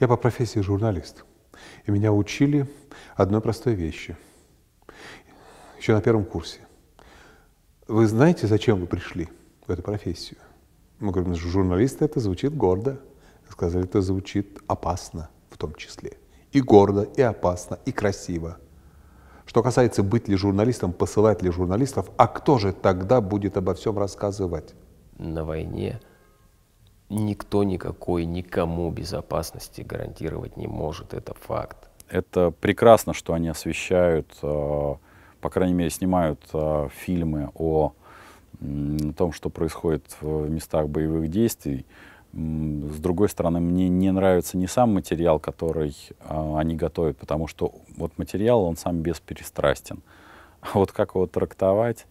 Я по профессии журналист, и меня учили одной простой вещи, еще на первом курсе. Вы знаете, зачем вы пришли в эту профессию? Мы говорим, «Ну, журналист это звучит гордо. Сказали, это звучит опасно в том числе. И гордо, и опасно, и красиво. Что касается быть ли журналистом, посылать ли журналистов, а кто же тогда будет обо всем рассказывать? На войне никто никакой никому безопасности гарантировать не может, это факт. Это прекрасно, что они освещают, э, по крайней мере, снимают э, фильмы о, том, что происходит в местах боевых действий. С другой стороны, мне не нравится не сам материал, который э, они готовят, потому что вот материал, он сам бесперестрастен. А вот как его трактовать,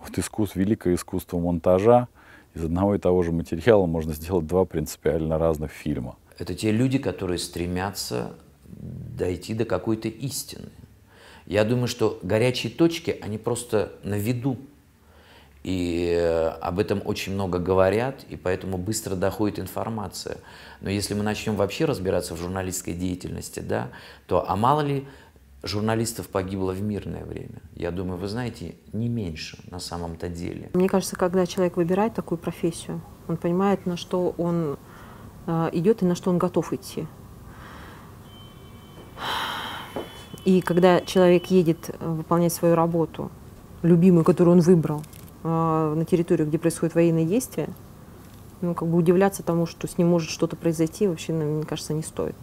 вот искусство, великое искусство монтажа, из одного и того же материала можно сделать два принципиально разных фильма. Это те люди, которые стремятся дойти до какой-то истины. Я думаю, что горячие точки, они просто на виду. И э, об этом очень много говорят, и поэтому быстро доходит информация. Но если мы начнем вообще разбираться в журналистской деятельности, да, то а мало ли журналистов погибло в мирное время. Я думаю, вы знаете, не меньше на самом-то деле. Мне кажется, когда человек выбирает такую профессию, он понимает, на что он э, идет и на что он готов идти. И когда человек едет э, выполнять свою работу, любимую, которую он выбрал, э, на территорию, где происходят военные действия, ну, как бы удивляться тому, что с ним может что-то произойти, вообще, ну, мне кажется, не стоит.